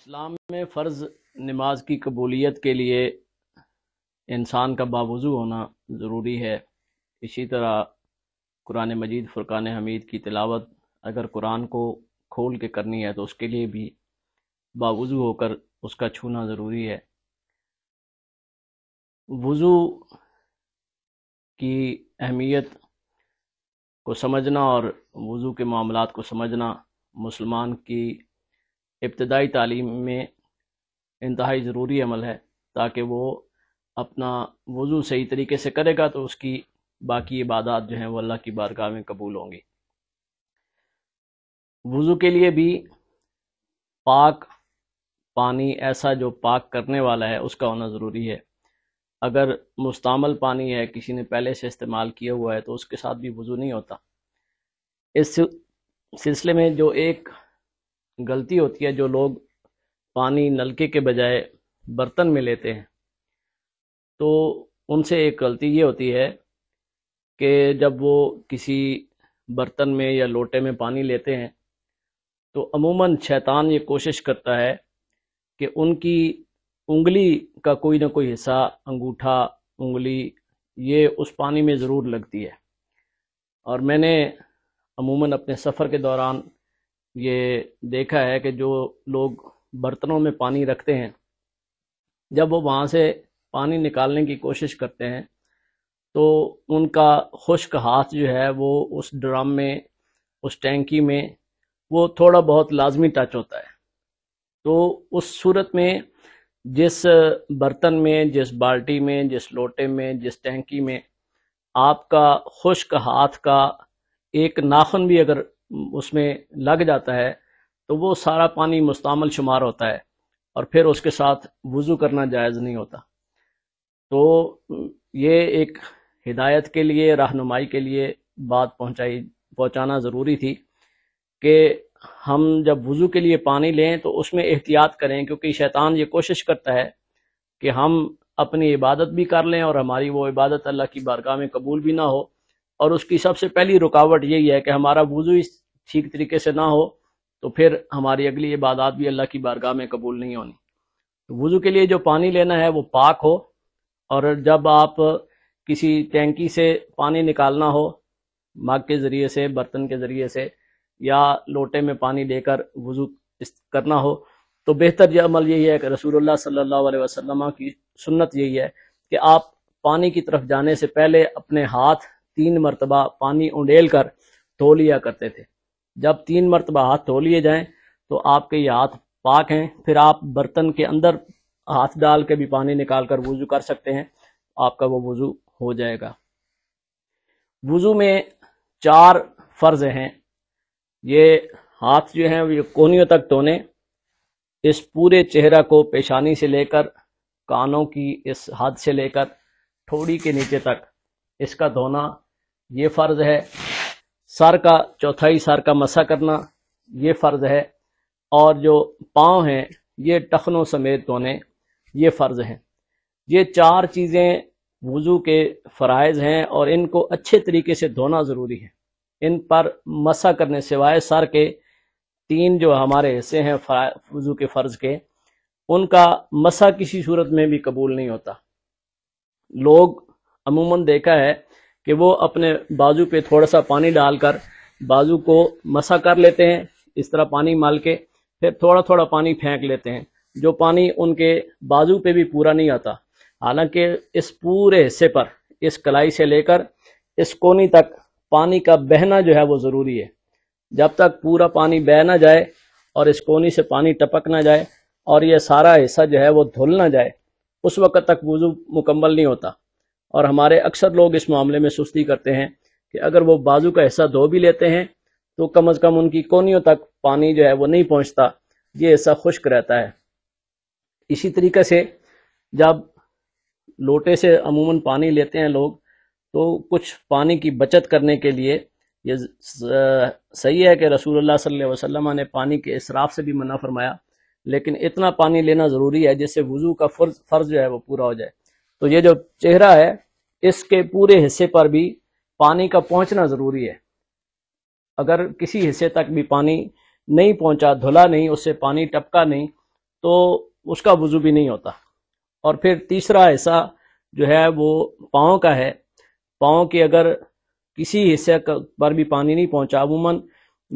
इस्लाम में फ़र्ज़ नमाज की कबूलियत के लिए इंसान का बावजू होना ज़रूरी है इसी तरह कुरान मजीद फ़ुरक़ान हमीद की तिलावत अगर कुरान को खोल के करनी है तो उसके लिए भी बावजू होकर उसका छूना ज़रूरी है वज़ू की अहमियत को समझना और वज़ू के मामला को समझना मुसलमान की इब्तदाई तालीम में इंतहाई ज़रूरी अमल है ताकि वो अपना वज़ू सही तरीके से करेगा तो उसकी बाकी इबादत जो हैं वो अल्लाह की बारगाह में कबूल होंगी वज़ू के लिए भी पाक पानी ऐसा जो पाक करने वाला है उसका होना ज़रूरी है अगर मुस्तमल पानी है किसी ने पहले से इस्तेमाल किया हुआ है तो उसके साथ भी वज़ू नहीं होता इस सिलसिले में जो एक गलती होती है जो लोग पानी नलके के बजाय बर्तन में लेते हैं तो उनसे एक गलती ये होती है कि जब वो किसी बर्तन में या लोटे में पानी लेते हैं तो अमूमन शैतान ये कोशिश करता है कि उनकी उंगली का कोई ना कोई हिस्सा अंगूठा उंगली ये उस पानी में ज़रूर लगती है और मैंने अमूमन अपने सफ़र के दौरान ये देखा है कि जो लोग बर्तनों में पानी रखते हैं जब वो वहाँ से पानी निकालने की कोशिश करते हैं तो उनका खुश्क हाथ जो है वो उस ड्रम में उस टैंकी में वो थोड़ा बहुत लाजमी टच होता है तो उस सूरत में जिस बर्तन में जिस बाल्टी में जिस लोटे में जिस टैंकी में आपका खुश्क हाथ का एक नाखन भी अगर उसमें लग जाता है तो वो सारा पानी मुस्तमल शुमार होता है और फिर उसके साथ वज़ू करना जायज़ नहीं होता तो ये एक हिदायत के लिए रहनुमाई के लिए बात पहुंचाई पहुंचाना ज़रूरी थी कि हम जब वज़ू के लिए पानी लें तो उसमें एहतियात करें क्योंकि शैतान ये कोशिश करता है कि हम अपनी इबादत भी कर लें और हमारी वो इबादत अल्लाह की बारगाह में कबूल भी ना हो और उसकी सबसे पहली रुकावट यही है कि हमारा वज़ू इस ठीक तरीके से ना हो तो फिर हमारी अगली इबादत भी अल्लाह की बारगाह में कबूल नहीं होनी तो वज़ू के लिए जो पानी लेना है वो पाक हो और जब आप किसी टैंकी से पानी निकालना हो मग के ज़रिए से बर्तन के ज़रिए से या लोटे में पानी लेकर वज़ू करना हो तो बेहतर यह अमल यही है कि रसूलुल्लाह सल्लल्लाहु अलैहि वसल्लम की सुन्नत यही है कि आप पानी की तरफ जाने से पहले अपने हाथ तीन मरतबा पानी उंडेल कर धो लिया करते थे जब तीन मरतबा हाथ धो लिए जाएं तो आपके ये हाथ पाक हैं फिर आप बर्तन के अंदर हाथ डाल के भी पानी निकाल कर वज़ू कर सकते हैं आपका वो वज़ू हो जाएगा वज़ू में चार फ़र्ज़ हैं ये हाथ जो हैं ये कोनियों तक धोने इस पूरे चेहरा को पेशानी से लेकर कानों की इस हद से लेकर थोड़ी के नीचे तक इसका धोना ये फ़र्ज़ है सर का चौथाई सर का मसा करना ये फ़र्ज़ है और जो पाँव हैं ये टखनों समेत धोने ये फ़र्ज़ हैं ये चार चीज़ें वज़ू के फ़रज़ हैं और इनको अच्छे तरीके से धोना ज़रूरी है इन पर मसा करने सिवाय सर के तीन जो हमारे हिस्से हैं वज़ू के फ़र्ज़ के उनका मसा किसी सूरत में भी कबूल नहीं होता लोग अमूमन देखा है कि वो अपने बाजू पे थोड़ा सा पानी डालकर बाजू को मसा कर लेते हैं इस तरह पानी माल के फिर थोड़ा थोड़ा पानी फेंक लेते हैं जो पानी उनके बाजू पे भी पूरा नहीं आता हालांकि इस पूरे हिस्से पर इस कलाई से लेकर इस कोनी तक पानी का बहना जो है वो ज़रूरी है जब तक पूरा पानी बह ना जाए और इस कोनी से पानी टपक ना जाए और ये सारा हिस्सा जो है वो धुल ना जाए उस वक़्त तक वज़ू मुकम्मल नहीं होता और हमारे अक्सर लोग इस मामले में सुस्ती करते हैं कि अगर वो बाजू का हिस्सा धो भी लेते हैं तो कम अज कम उनकी कोनियों तक पानी जो है वो नहीं पहुंचता ये हिस्सा खुश्क रहता है इसी तरीके से जब लोटे से अमूमन पानी लेते हैं लोग तो कुछ पानी की बचत करने के लिए ये सही है कि रसूल सल्लल्लाहु अलैहि ने पानी के इसराफ से भी मना फरमाया लेकिन इतना पानी लेना ज़रूरी है जिससे वज़ू का फर्ज फर्ज जो है वो पूरा हो जाए तो ये जो चेहरा है इसके पूरे हिस्से पर भी पानी का पहुंचना जरूरी है अगर किसी हिस्से तक भी पानी नहीं पहुंचा धुला नहीं उससे पानी टपका नहीं तो उसका वजू भी नहीं होता और फिर तीसरा हिस्सा जो है वो पाओ का है पाओ के अगर किसी हिस्से पर भी पानी नहीं पहुंचा अमूमन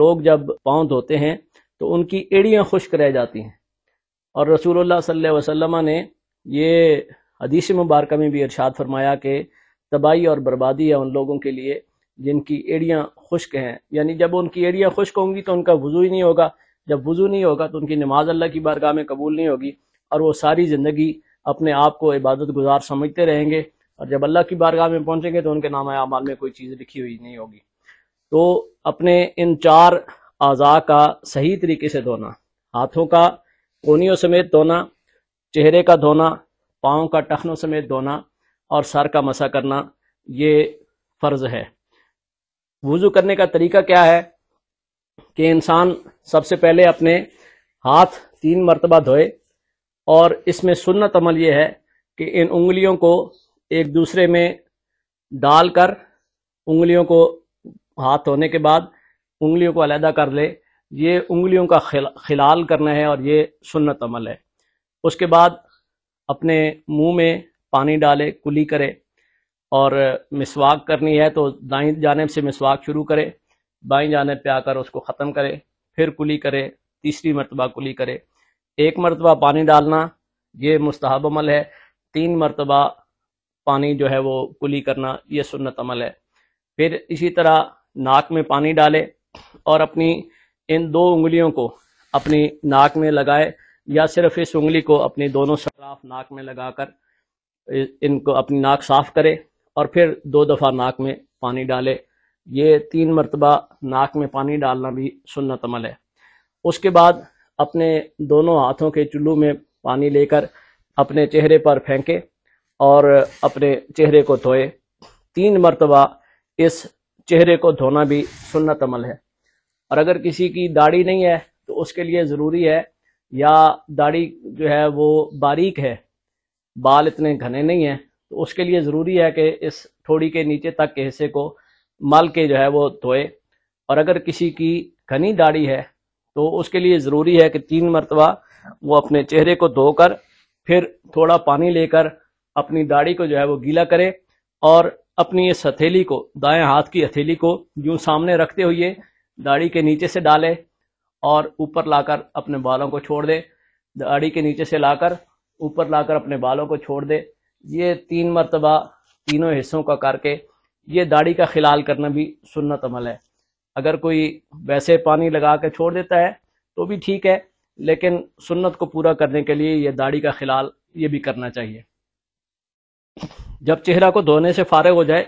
लोग जब पाँव धोते हैं तो उनकी एड़ियाँ खुश्क रह जाती हैं और रसूल सल अलैहि ने ये हदीस मुबारक में भी अरशाद फरमाया कि तबाही और बर्बादी है उन लोगों के लिए जिनकी एड़ियाँ खुश्क हैं यानी जब उनकी एड़ियाँ खुश्क होंगी तो उनका वजू ही नहीं होगा जब वजू नहीं होगा तो उनकी नमाज अल्लाह की बारगाह में कबूल नहीं होगी और वो सारी ज़िंदगी अपने आप को इबादत गुजार समझते रहेंगे और जब अल्लाह की बारगाह में पहुँचेंगे तो उनके नाम अमाल में कोई चीज़ लिखी हुई नहीं होगी तो अपने इन चार अज़ा का सही तरीके से धोना हाथों का कोनियों समेत धोना चेहरे का धोना पाँव का टखनों समेत धोना और सर का मसा करना ये फ़र्ज है वज़ू करने का तरीका क्या है कि इंसान सबसे पहले अपने हाथ तीन मरतबा धोए और इसमें सुन्नत अमल यह है कि इन उंगलियों को एक दूसरे में डालकर उंगलियों को हाथ धोने के बाद उंगलियों को अलहदा कर ले ये उंगलियों का खिलाल करना है और ये सुन्नत अमल है उसके बाद अपने मुंह में पानी डाले कुली करे और मिसवाक करनी है तो दाई जानेब से मिसवाक शुरू करे बाई जानेब पे आकर उसको ख़त्म करे फिर कुली करे तीसरी मरतबा कुली करे एक मरतबा पानी डालना ये मुस्तहब अमल है तीन मरतबा पानी जो है वो कुली करना ये सुन्नत अमल है फिर इसी तरह नाक में पानी डाले और अपनी इन दो उंगलियों को अपनी नाक में लगाए या सिर्फ इस उंगली को अपनी दोनों शराफ नाक में लगाकर इनको अपनी नाक साफ करे और फिर दो दफ़ा नाक में पानी डाले ये तीन मरतबा नाक में पानी डालना भी सुन्नत अमल है उसके बाद अपने दोनों हाथों के चुल्लू में पानी लेकर अपने चेहरे पर फेंके और अपने चेहरे को धोए तीन मरतबा इस चेहरे को धोना भी सुन्नत अमल है और अगर किसी की दाढ़ी नहीं है तो उसके लिए ज़रूरी है या दाढ़ी जो है वो बारीक है बाल इतने घने नहीं हैं तो उसके लिए ज़रूरी है कि इस ठोड़ी के नीचे तक के हिस्से को मल के जो है वो धोए और अगर किसी की घनी दाढ़ी है तो उसके लिए ज़रूरी है कि तीन मरतबा वो अपने चेहरे को धोकर फिर थोड़ा पानी लेकर अपनी दाढ़ी को जो है वो गीला करे और अपनी इस हथेली को दाएं हाथ की हथेली को यूं सामने रखते हुए दाढ़ी के नीचे से डाले और ऊपर लाकर अपने बालों को छोड़ दे दाढ़ी के नीचे से लाकर ऊपर लाकर अपने बालों को छोड़ दे ये तीन मरतबा तीनों हिस्सों का करके ये दाढ़ी का खिलाल करना भी सुन्नत अमल है अगर कोई वैसे पानी लगा के छोड़ देता है तो भी ठीक है लेकिन सुन्नत को पूरा करने के लिए यह दाढ़ी का खिलाल ये भी करना चाहिए जब चेहरा को धोने से फारग हो जाए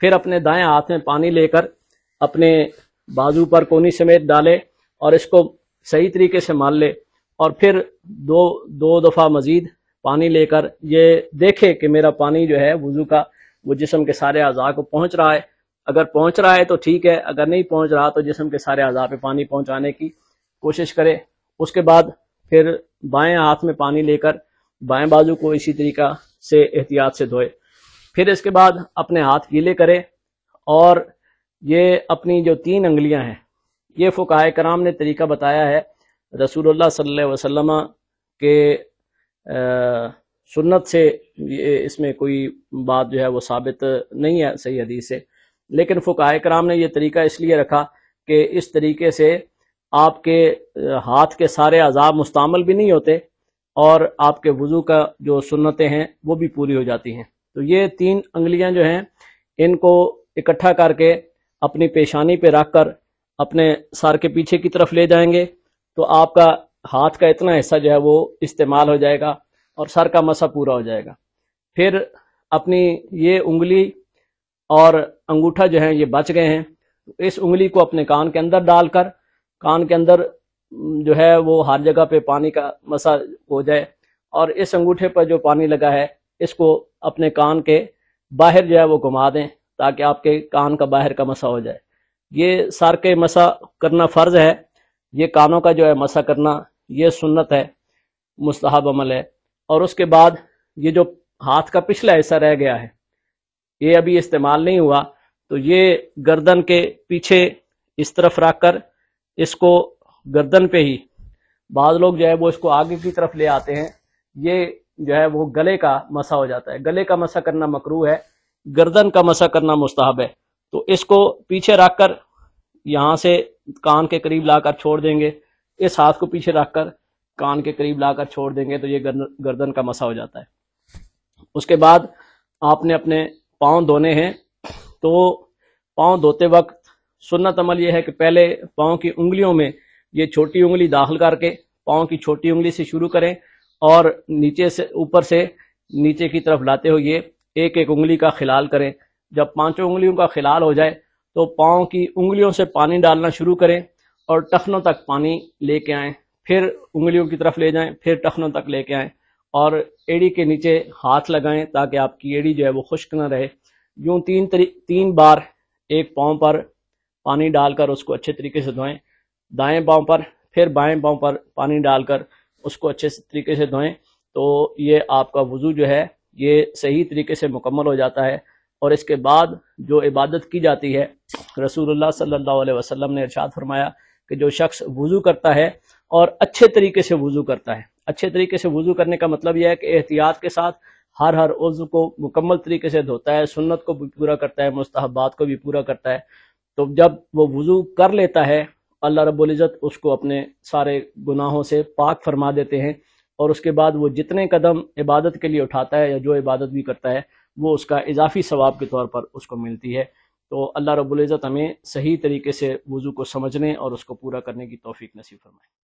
फिर अपने दाएं हाथ में पानी लेकर अपने बाजू पर कोनी समेत डाले और इसको सही तरीके से मान ले और फिर दो दो दफ़ा मज़ीद पानी लेकर ये देखे कि मेरा पानी जो है वज़ू का वो जिसम के सारे अज़ा को पहुँच रहा है अगर पहुँच रहा है तो ठीक है अगर नहीं पहुँच रहा तो जिसम के सारे अज़ा पे पानी पहुँचाने की कोशिश करे उसके बाद फिर बाएं हाथ में पानी लेकर बाएं बाजू को इसी तरीका से एहतियात से धोए फिर इसके बाद अपने हाथ गीले करे और ये अपनी जो तीन उंगलियां हैं ये फुकाए कराम ने तरीका बताया है रसूलुल्लाह सल्लल्लाहु अलैहि वसल्लम के सुन्नत से इसमें कोई बात जो है वो साबित नहीं है सही हदीस से लेकिन फुकाए कराम ने यह तरीका इसलिए रखा कि इस तरीके से आपके हाथ के सारे अजाब मुस्तमल भी नहीं होते और आपके वज़ू का जो सुन्नतें हैं वो भी पूरी हो जाती हैं तो ये तीन उंगलियाँ जो हैं इनको इकट्ठा करके अपनी पेशानी पे रख कर अपने सर के पीछे की तरफ ले जाएंगे तो आपका हाथ का इतना हिस्सा जो है वो इस्तेमाल हो जाएगा और सर का मसा पूरा हो जाएगा फिर अपनी ये उंगली और अंगूठा जो है ये बच गए हैं तो इस उंगली को अपने कान के अंदर डालकर कान के अंदर जो है वो हर जगह पे पानी का मसा हो जाए और इस अंगूठे पर जो पानी लगा है इसको अपने कान के बाहर जो है वो घुमा दें ताकि आपके कान का बाहर का मसा हो जाए ये सार के मसा करना फ़र्ज है ये कानों का जो है मसा करना ये सुन्नत है मुस्तहब अमल है और उसके बाद ये जो हाथ का पिछला हिस्सा रह गया है ये अभी इस्तेमाल नहीं हुआ तो ये गर्दन के पीछे इस तरफ रख कर इसको गर्दन पे ही बाद लोग जो है वो इसको आगे की तरफ ले आते हैं ये जो है वो गले का मसा हो जाता है गले का मसा करना मकरू है गर्दन का मसा करना मुस्तहब है तो इसको पीछे रखकर यहां से कान के करीब लाकर छोड़ देंगे इस हाथ को पीछे रखकर कान के करीब लाकर छोड़ देंगे तो ये गर्दन का मसा हो जाता है उसके बाद आपने अपने पांव धोने हैं तो पांव धोते वक्त सुन्नत अमल यह है कि पहले पांव की उंगलियों में ये छोटी उंगली दाखिल करके पांव की छोटी उंगली से शुरू करें और नीचे से ऊपर से नीचे की तरफ लाते हुए एक एक उंगली का खिलाल करें जब पांचों उंगलियों का खिलाल हो जाए तो पाओ की उंगलियों से पानी डालना शुरू करें और टखनों तक पानी लेके आए फिर उंगलियों की तरफ ले जाएं फिर टखनों तक लेके आए और एड़ी के नीचे हाथ लगाएं ताकि आपकी एड़ी जो है वो खुश्क न रहे यूं तीन तीन बार एक पाँव पर पानी डालकर उसको अच्छे तरीके से धोएं दाएं पाँव पर फिर बाएं पाँव पर पानी डालकर उसको अच्छे तरीके से धोएं तो ये आपका वजू जो है ये सही तरीके से मुकम्मल हो जाता है और इसके बाद जो इबादत की जाती है रसूलुल्लाह सल्लल्लाहु अलैहि वसल्लम ने इरशाद फरमाया कि जो शख्स वज़ू करता है और अच्छे तरीके से वज़ू करता है अच्छे तरीके से वज़ू करने का मतलब यह है कि एहतियात के साथ हर हर उज्व को मुकम्मल तरीके से धोता है सुन्नत को भी पूरा करता है मुस्तहबात को भी पूरा करता है तो जब वो वज़ू कर लेता है अल्लाह रबुल्जत उसको अपने सारे गुनाहों से पाक फरमा देते हैं और उसके बाद वो जितने कदम इबादत के लिए उठाता है या जो इबादत भी करता है वो उसका इजाफी सवाब के तौर पर उसको मिलती है तो अल्लाह रबुल्ज़त हमें सही तरीके से वज़ू को समझने और उसको पूरा करने की तोफ़ी नसीब फरमाए